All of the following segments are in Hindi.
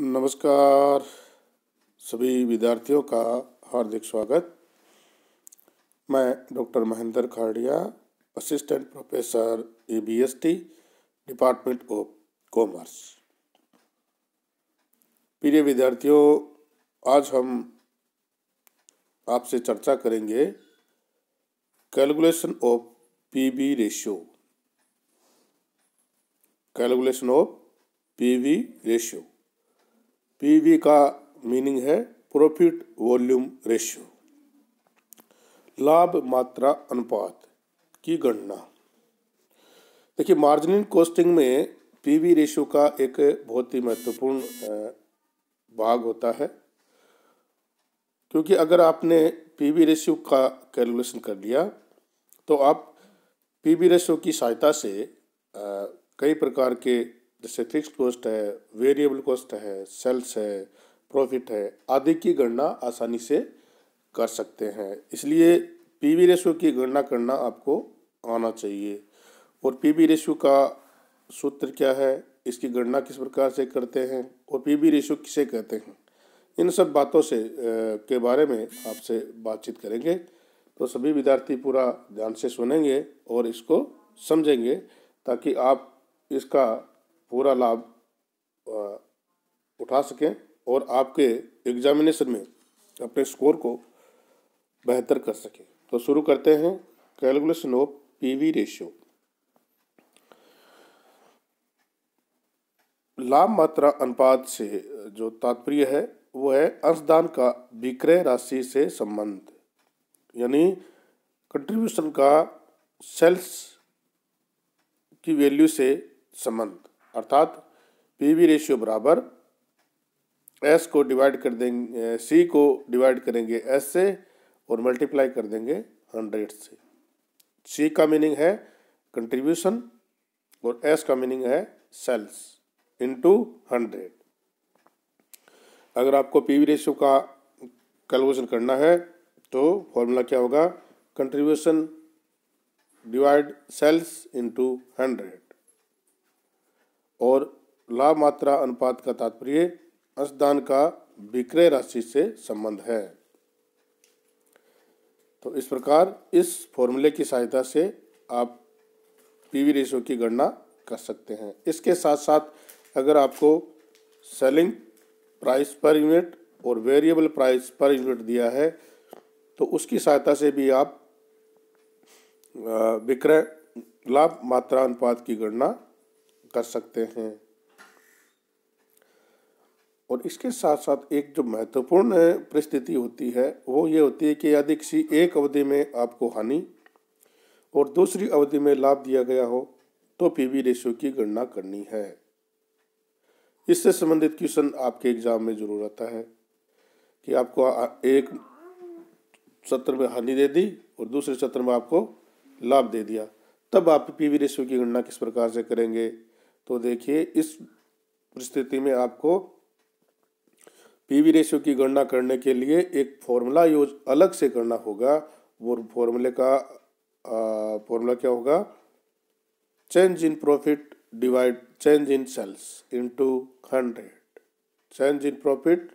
नमस्कार सभी विद्यार्थियों का हार्दिक स्वागत मैं doctor Mahendra Khadiya assistant professor A B S T department of commerce प्रिय विद्यार्थियों आज हम आपसे चर्चा करेंगे calculation of P B ratio calculation of P V ratio PV का मीनिंग है प्रॉफिट वॉल्यूम रेशियो लाभ मात्रा अनुपात की गणना देखिए मार्जिन कॉस्टिंग में पीवी रेशियो का एक बहुत ही महत्वपूर्ण भाग होता है क्योंकि अगर आपने पीवी रेशियो का कैलकुलेशन कर लिया तो आप पीवी रेशियो की सहायता से कई प्रकार के जैसे फिक्स्ड कॉस्ट है वेरिएबल कॉस्ट है सेल्स है प्रॉफिट है आदि की गणना आसानी से कर सकते हैं इसलिए पीवी रेशियो की गणना करना आपको आना चाहिए और पीवी रेशियो का सूत्र क्या है इसकी गणना किस प्रकार से करते हैं और पीवी रेशियो किसे कहते हैं इन सब बातों से के बारे में आपसे बातचीत करेंगे तो सभी विद्यार्थी पूरा ध्यान से सुनेंगे और इसको समझेंगे ताकि आप इसका पूरा लाभ उठा सकें और आपके एग्जामिनेशन में अपने स्कोर को बेहतर कर सकें तो शुरू करते हैं कैलकुलेशन ऑफ पीवी रेशियो लाभ मात्रा अनुपात से जो तात्पर्य है वो है अंशदान का विक्रय राशि से संबंध यानी कंट्रीब्यूशन का सेल्स की वैल्यू से संबंध अर्थात पी वी रेशियो बराबर एस को डिवाइड कर देंगे सी को डिवाइड करेंगे एस से और मल्टीप्लाई कर देंगे हंड्रेड से सी का मीनिंग है कंट्रीब्यूशन और एस का मीनिंग है सेल्स इनटू हंड्रेड अगर आपको पी वी रेशियो का कैलकुलेशन करना है तो फॉर्मूला क्या होगा contribution divide sales into hundred और लाभ मात्रा अनुपात का तात्पर्य अंशदान का विक्रय राशि से संबंध है तो इस प्रकार इस फॉर्मूले की सहायता से आप पीवी रेशो की गणना कर सकते हैं इसके साथ साथ अगर आपको सेलिंग प्राइस पर यूनिट और वेरिएबल प्राइस पर यूनिट दिया है तो उसकी सहायता से भी आप विक्रय लाभ मात्रा अनुपात की गणना कर सकते हैं और इसके साथ साथ एक जो महत्वपूर्ण परिस्थिति होती है वो ये होती है कि यदि किसी एक अवधि में आपको हानि और दूसरी अवधि में लाभ दिया गया हो तो पीवी रेशियो की गणना करनी है इससे संबंधित क्वेश्चन आपके एग्जाम में जरूर आता है कि आपको एक सत्र में हानि दे दी और दूसरे सत्र में आपको लाभ दे दिया तब आप पीवी रेशियो की गणना किस प्रकार से करेंगे तो देखिए इस स्थिति में आपको पीवी रेशियो की गणना करने के लिए एक फॉर्मूला यूज अलग से करना होगा वो फॉर्मूले का फॉर्मूला क्या होगा change in profit divide change in sales into hundred change in profit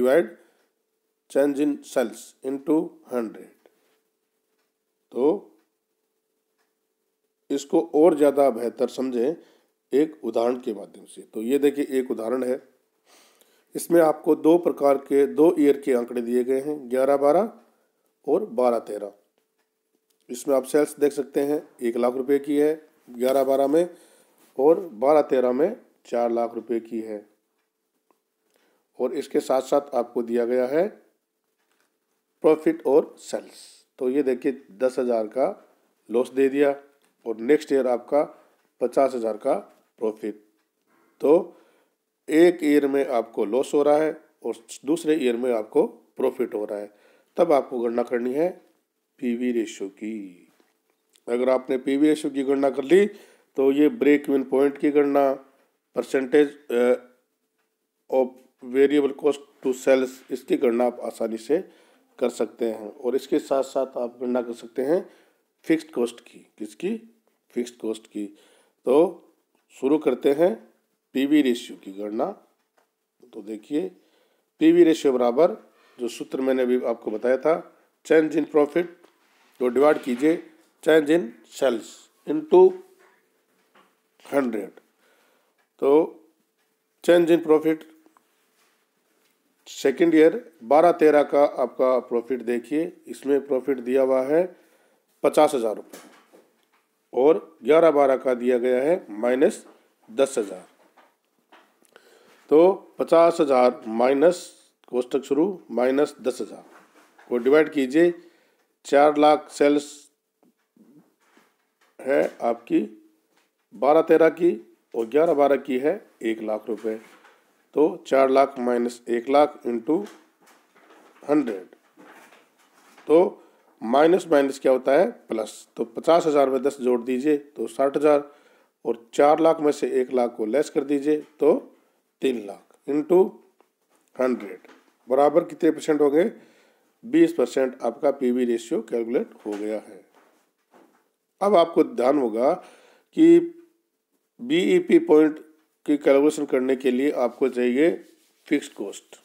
divide change in sales into hundred तो इसको और ज़्यादा बेहतर समझें एक उदाहरण के माध्यम से तो ये देखिए एक उदाहरण है इसमें आपको दो प्रकार के दो ईयर के आंकड़े दिए गए हैं ग्यारह बारह और बारह तेरह इसमें आप सेल्स देख सकते हैं एक लाख रुपए की है ग्यारह बारह में और बारह तेरह में चार लाख रुपए की है और इसके साथ साथ आपको दिया गया है प्रॉफिट और सेल्स तो ये देखिए दस हज़ार का लॉस दे दिया और नेक्स्ट ईयर आपका पचास हज़ार का प्रॉफिट तो एक ईयर में आपको लॉस हो रहा है और दूसरे ईयर में आपको प्रॉफिट हो रहा है तब आपको गणना करनी है पीवी रेशो की अगर आपने पीवी रेशो की गणना कर ली तो ये ब्रेक इवन पॉइंट की गणना percentage of variable cost to sales इसकी गणना आप आसानी से कर सकते हैं और इसके साथ साथ आप गणना कर सकते हैं फिक्स्ड कॉस्ट की किसकी फिक्स्ड कॉस्ट की तो शुरू करते हैं पीवी रेशियो की गणना तो देखिए पीवी रेशियो बराबर जो सूत्र मैंने अभी आपको बताया था चेंज इन प्रॉफिट तो डिवाइड कीजिए change in sales into hundred तो change in profit second year बारह तेरह का आपका प्रॉफिट देखिए इसमें प्रॉफिट दिया हुआ है पचास हज़ार रुपये और ग्यारह बारह का दिया गया है माइनस दस हजार तो पचास हजार माइनस कोष्टक शुरू माइनस दस हजार को डिवाइड कीजिए चार लाख सेल्स है आपकी बारह तेरह की और ग्यारह बारह की है एक लाख रुपए तो चार लाख माइनस एक लाख इंटू हंड्रेड तो माइनस माइनस क्या होता है प्लस तो पचास हज़ार में दस जोड़ दीजिए तो साठ हज़ार और चार लाख में से एक लाख को लेस कर दीजिए तो तीन लाख इंटू हंड्रेड बराबर कितने परसेंट हो गए बीस परसेंट आपका पीवी रेशियो कैलकुलेट हो गया है अब आपको ध्यान होगा कि बीईपी पॉइंट e की कैलकुलेशन करने के लिए आपको चाहिए फिक्स कॉस्ट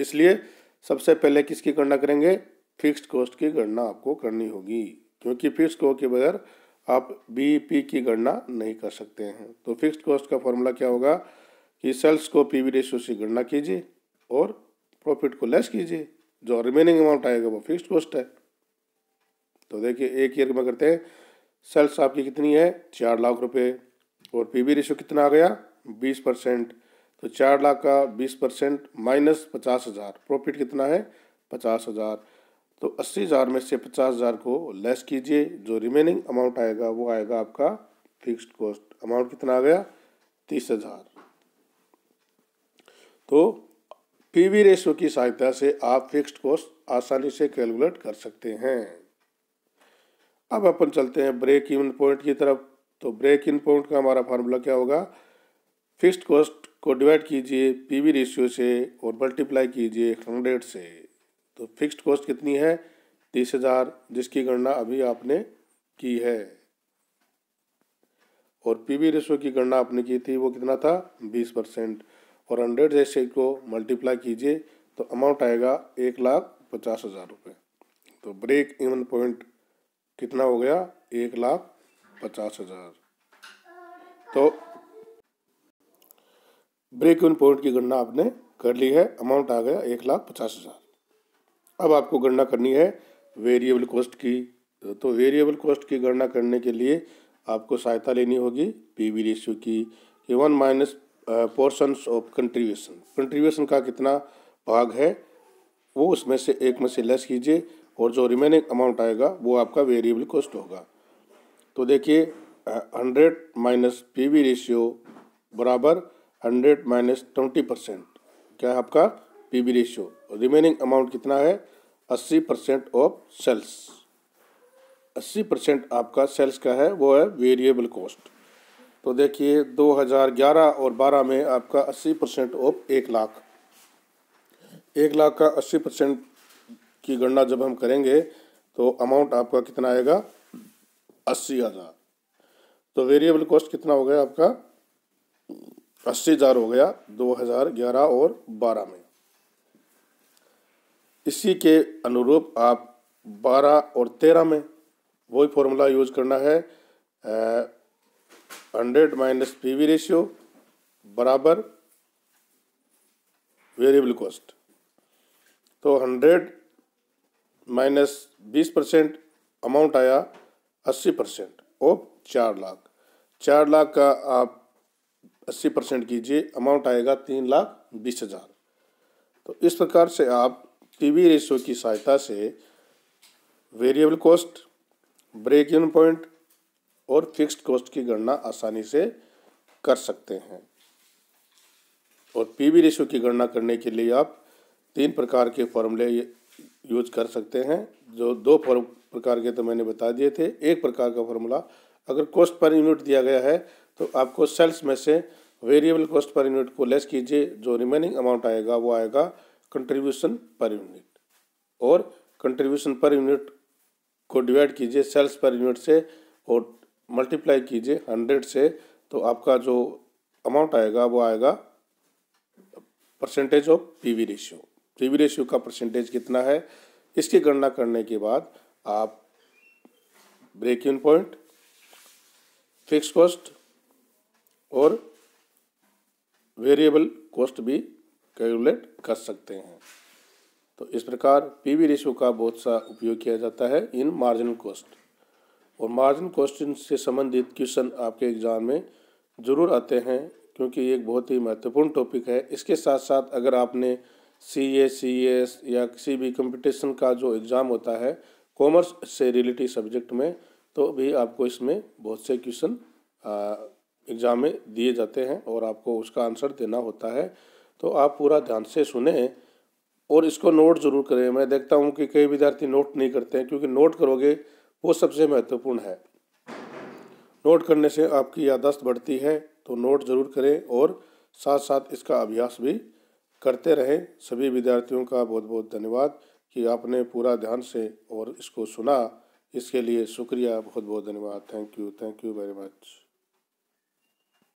इसलिए सबसे पहले किसकी गणना करेंगे फिक्स्ड कॉस्ट की गणना आपको करनी होगी क्योंकि फिक्स्ड कॉस्ट के बगैर आप बीईपी e की गणना नहीं कर सकते हैं तो फिक्स्ड कॉस्ट का फॉर्मूला क्या होगा कि सेल्स को पी वी रेशियो से गणना कीजिए और प्रॉफिट को लेस कीजिए जो रिमेनिंग अमाउंट आएगा वो फिक्स्ड कॉस्ट है तो देखिए एक ईयर में करते हैं सेल्स आपकी कितनी है चार लाख रुपये और पी वी रेशियो कितना आ गया बीस परसेंट तो चार लाख का बीस परसेंट माइनस पचास हज़ार प्रॉफिट कितना है पचास हज़ार तो अस्सी हज़ार में से पचास हज़ार को लेस कीजिए जो रिमेनिंग अमाउंट आएगा वो आएगा आपका फिक्स्ड कॉस्ट अमाउंट कितना आ गया तीस हज़ार तो पीवी रेशियो की सहायता से आप फिक्स्ड कॉस्ट आसानी से कैलकुलेट कर सकते हैं अब अपन चलते हैं ब्रेक इवन पॉइंट की तरफ तो ब्रेक इन पॉइंट का हमारा फार्मूला क्या होगा फिक्स्ड कॉस्ट को डिवाइड कीजिए पीवी रेशियो से और मल्टीप्लाई कीजिए हंड्रेड से तो फिक्स्ड कॉस्ट कितनी है तीस हजार जिसकी गणना अभी आपने की है और पी वी रेशो की गणना आपने की थी वो कितना था बीस परसेंट और हंड्रेड जैसे को मल्टीप्लाई कीजिए तो अमाउंट आएगा एक लाख पचास हज़ार रुपये तो ब्रेक इवन पॉइंट कितना हो गया एक लाख पचास हज़ार तो ब्रेक इवन पॉइंट की गणना आपने कर ली है अमाउंट आ गया एक लाख पचास हज़ार अब आपको गणना करनी है वेरिएबल कॉस्ट की तो वेरिएबल कॉस्ट की गणना करने के लिए आपको सहायता लेनी होगी पी वी रेशियो की कि one minus portions of contribution contribution का कितना भाग है वो उसमें से एक में से लेस कीजिए और जो रिमेनिंग अमाउंट आएगा वो आपका वेरिएबल कॉस्ट होगा तो देखिए hundred minus P V ratio बराबर हंड्रेड माइनस ट्वेंटी परसेंट क्या है आपका P B ratio remaining amount कितना है अस्सी परसेंट ऑफ सेल्स अस्सी परसेंट आपका सेल्स का है वो है वेरिएबल कॉस्ट तो देखिए 2011 और 12 में आपका 80 परसेंट ऑफ एक लाख एक लाख का 80 परसेंट की गणना जब हम करेंगे तो अमाउंट आपका कितना आएगा अस्सी हज़ार तो वेरिएबल कॉस्ट कितना हो गया आपका अस्सी हज़ार हो गया 2011 और 12 में इसी के अनुरूप आप 12 और 13 में वही फॉर्मूला यूज करना है hundred minus P V ratio बराबर वेरिएबल कॉस्ट तो हंड्रेड माइनस बीस परसेंट अमाउंट आया अस्सी परसेंट ऑफ चार लाख चार लाख का आप अस्सी परसेंट कीजिए अमाउंट आएगा तीन लाख बीस हज़ार तो इस प्रकार से आप पीवी रेशो की सहायता से variable cost break even point और फिक्स्ड कॉस्ट की गणना आसानी से कर सकते हैं और पीवी रेशो की गणना करने के लिए आप तीन प्रकार के फॉर्मूले यूज कर सकते हैं जो दो प्रकार के तो मैंने बता दिए थे एक प्रकार का फॉर्मूला अगर कॉस्ट पर यूनिट दिया गया है तो आपको सेल्स में से वेरिएबल कॉस्ट पर यूनिट को लेस कीजिए जो रिमेनिंग अमाउंट आएगा वो आएगा कंट्रीब्यूशन पर यूनिट और कंट्रीब्यूशन पर यूनिट को डिवाइड कीजिए सेल्स पर यूनिट से और मल्टीप्लाई कीजिए हंड्रेड से तो आपका जो अमाउंट आएगा वो आएगा percentage of PV ratio PV ratio का परसेंटेज कितना है इसकी गणना करने के बाद आप break even point fix cost और वेरिएबल कॉस्ट भी कैलकुलेट कर सकते हैं तो इस प्रकार पी वी रेशियो का बहुत सा उपयोग किया जाता है इन मार्जिनल कॉस्ट और मार्जिन क्वेश्चन से संबंधित क्वेश्चन आपके एग्ज़ाम में ज़रूर आते हैं क्योंकि ये एक बहुत ही महत्वपूर्ण टॉपिक है इसके साथ साथ अगर आपने सी ए सी एस या किसी भी कंपटीशन का जो एग्ज़ाम होता है कॉमर्स से रिलेटेड सब्जेक्ट में तो भी आपको इसमें बहुत से क्वेश्चन एग्ज़ाम में दिए जाते हैं और आपको उसका आंसर देना होता है तो आप पूरा ध्यान से सुने और इसको नोट ज़रूर करें मैं देखता हूँ कि कई विद्यार्थी नोट नहीं करते हैं क्योंकि नोट करोगे वो सबसे महत्वपूर्ण है नोट करने से आपकी यादाश्त बढ़ती है तो नोट ज़रूर करें और साथ साथ इसका अभ्यास भी करते रहें सभी विद्यार्थियों का बहुत बहुत धन्यवाद कि आपने पूरा ध्यान से और इसको सुना इसके लिए शुक्रिया बहुत बहुत धन्यवाद thank you thank you very much